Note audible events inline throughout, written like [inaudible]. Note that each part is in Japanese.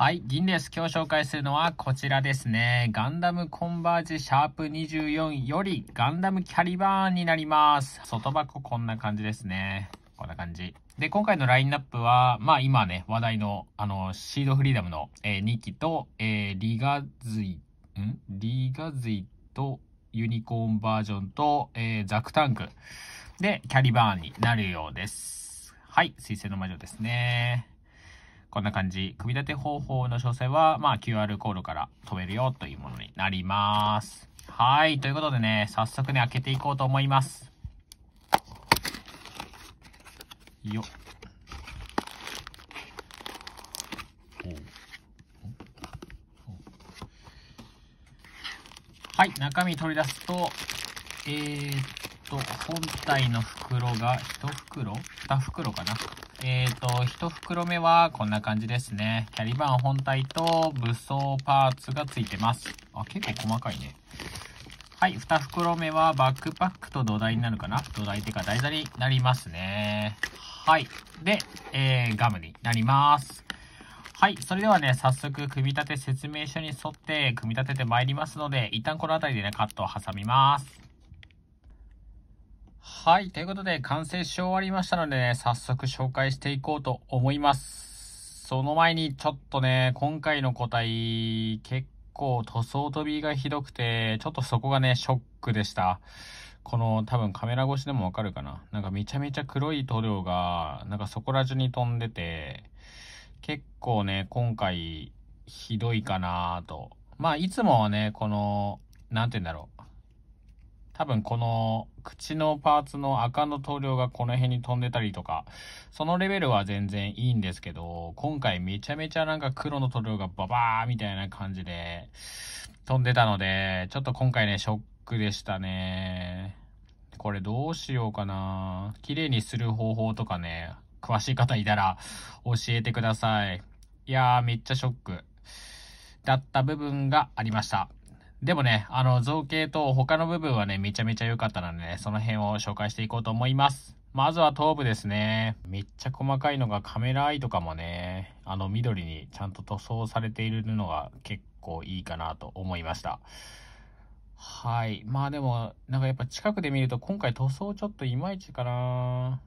はい、銀です。今日紹介するのはこちらですね。ガンダムコンバージシャープ24よりガンダムキャリバーンになります。外箱こんな感じですね。こんな感じ。で、今回のラインナップは、まあ今ね、話題の、あの、シードフリーダムの、えー、2機と、えー、リガズイ、んリガズイとユニコーンバージョンと、えー、ザクタンクでキャリバーンになるようです。はい、水星の魔女ですね。こんな感じ。組み立て方法の詳細は、まあ、QR コードから飛べるよというものになります。はい。ということでね、早速ね、開けていこうと思います。よはい、中身取り出すと、えー、っと、本体の袋が1袋 ?2 袋かなえっ、ー、と、一袋目はこんな感じですね。キャリバン本体と武装パーツがついてます。あ、結構細かいね。はい、二袋目はバックパックと土台になるかな土台ってか台座になりますね。はい。で、えー、ガムになります。はい。それではね、早速、組み立て説明書に沿って組み立ててまいりますので、一旦この辺りでね、カットを挟みます。はい。ということで、完成し終わりましたのでね、早速紹介していこうと思います。その前に、ちょっとね、今回の個体、結構塗装飛びがひどくて、ちょっとそこがね、ショックでした。この多分カメラ越しでもわかるかな。なんかめちゃめちゃ黒い塗料が、なんかそこら中に飛んでて、結構ね、今回ひどいかなと。まあいつもはね、この、なんて言うんだろう。多分この口のパーツの赤の塗料がこの辺に飛んでたりとか、そのレベルは全然いいんですけど、今回めちゃめちゃなんか黒の塗料がババーみたいな感じで飛んでたので、ちょっと今回ね、ショックでしたね。これどうしようかな。綺麗にする方法とかね、詳しい方いたら教えてください。いやー、めっちゃショックだった部分がありました。でもね、あの、造形と他の部分はね、めちゃめちゃ良かったので、ね、その辺を紹介していこうと思います。まずは頭部ですね。めっちゃ細かいのがカメラアイとかもね、あの緑にちゃんと塗装されているのが結構いいかなと思いました。はい。まあでも、なんかやっぱ近くで見ると今回塗装ちょっといまいちかな。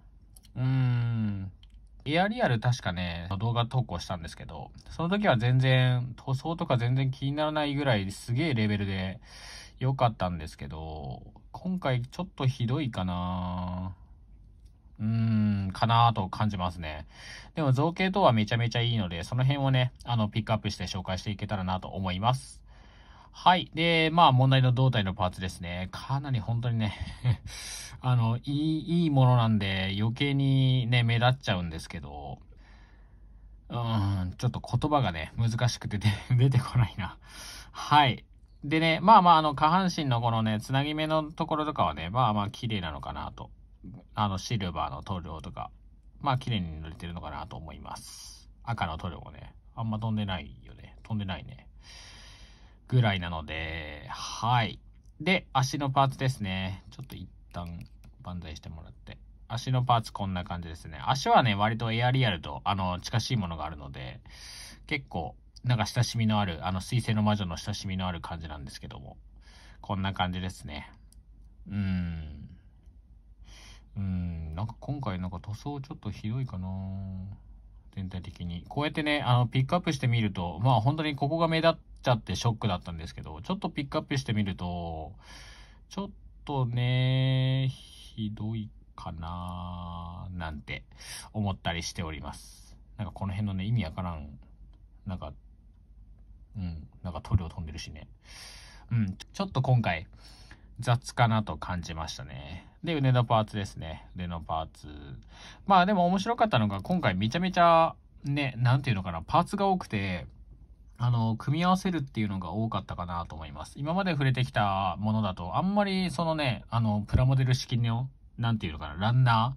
うーん。エアリアル確かね、動画投稿したんですけど、その時は全然塗装とか全然気にならないぐらいすげえレベルで良かったんですけど、今回ちょっとひどいかなうーん、かなと感じますね。でも造形等はめちゃめちゃいいので、その辺をね、あの、ピックアップして紹介していけたらなと思います。はい。で、まあ問題の胴体のパーツですね。かなり本当にね [laughs] あの、いい、いいものなんで余計にね、目立っちゃうんですけど、うん、ちょっと言葉がね、難しくて [laughs] 出てこないな。はい。でね、まあまあ、あの、下半身のこのね、つなぎ目のところとかはね、まあまあ、綺麗なのかなと。あの、シルバーの塗料とか、まあ、綺麗に塗れてるのかなと思います。赤の塗料もね、あんま飛んでないよね。飛んでないね。ぐらいなので、はい。で、足のパーツですね。ちょっと一旦万歳してもらって。足のパーツこんな感じですね。足はね、割とエアリアルと、あの、近しいものがあるので、結構、なんか親しみのある、あの、水星の魔女の親しみのある感じなんですけども、こんな感じですね。うーん。うーん、なんか今回なんか塗装ちょっとひどいかな全体的に。こうやってね、あの、ピックアップしてみると、まあ本当にここが目立っちゃってショックだったんですけど、ちょっとピックアップしてみると、ちょっとね、ひどいかななんて思ったりしております。なんかこの辺のね、意味わからん、なんか、うん、なんか塗料飛んでるしね。うん、ちょっと今回、雑かなと感じましたね。で、腕のパーツですね。腕のパーツ。まあでも面白かったのが、今回めちゃめちゃ、ね、なんていうのかな、パーツが多くて、あの、組み合わせるっていうのが多かったかなと思います。今まで触れてきたものだと、あんまりそのね、あの、プラモデル式の、なんていうのかな、ランナ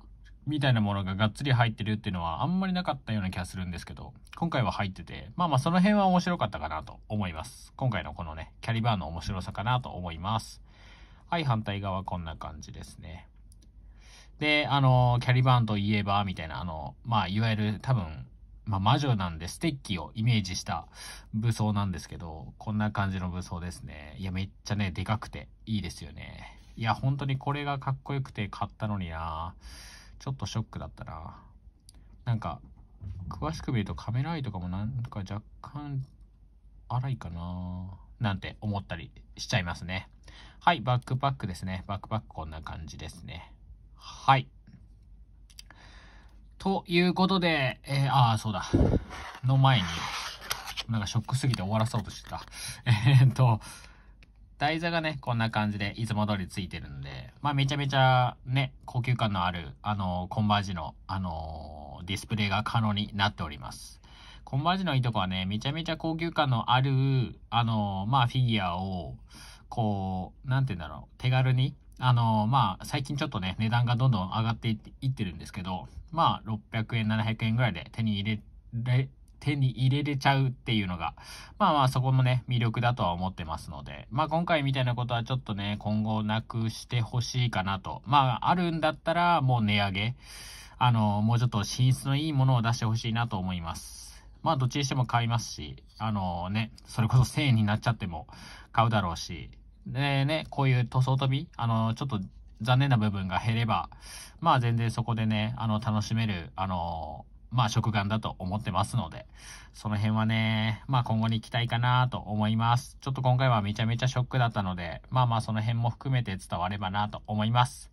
ーみたいなものががっつり入ってるっていうのはあんまりなかったような気がするんですけど、今回は入ってて、まあまあその辺は面白かったかなと思います。今回のこのね、キャリバーの面白さかなと思います。はい、反対側こんな感じですね。で、あの、キャリバーンといえば、みたいな、あの、まあ、いわゆる多分、まあ、魔女なんでステッキをイメージした武装なんですけど、こんな感じの武装ですね。いや、めっちゃね、でかくていいですよね。いや、本当にこれがかっこよくて買ったのになちょっとショックだったななんか、詳しく見るとカメラアイとかもなんか若干荒いかななんて思ったりしちゃいますね。はい、バックパックですね。バックパックこんな感じですね。はい。ということで、えー、ああ、そうだ。の前に、なんかショックすぎて終わらそうとしてた。[laughs] えー、っと、台座がね、こんな感じで、いつも通りついてるんで、まあめちゃめちゃね、高級感のある、あのー、コンバージの、あのー、ディスプレイが可能になっております。コンバージのいいとこはね、めちゃめちゃ高級感のある、あのー、まあフィギュアを、こう、なんて言うんだろう、手軽に、あの、まあ、最近ちょっとね、値段がどんどん上がっていってるんですけど、まあ、600円、700円ぐらいで手に入れ、手に入れれちゃうっていうのが、まあまあそこもね、魅力だとは思ってますので、まあ今回みたいなことはちょっとね、今後なくしてほしいかなと。まああるんだったらもう値上げ、あの、もうちょっと品質のいいものを出してほしいなと思います。まあどっちにしても買いますし、あのね、それこそ1000円になっちゃっても買うだろうし、でね、こういう塗装飛び、あの、ちょっと残念な部分が減れば、まあ全然そこでね、あの、楽しめる、あの、まあ食玩だと思ってますので、その辺はね、まあ今後に期待かなと思います。ちょっと今回はめちゃめちゃショックだったので、まあまあその辺も含めて伝わればなと思います。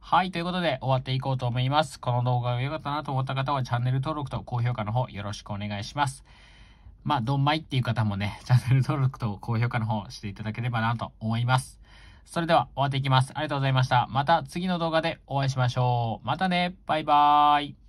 はい、ということで終わっていこうと思います。この動画が良かったなと思った方はチャンネル登録と高評価の方よろしくお願いします。まあ、どんまいっていう方もね、[laughs] チャンネル登録と高評価の方していただければなと思います。それでは終わっていきます。ありがとうございました。また次の動画でお会いしましょう。またね。バイバーイ。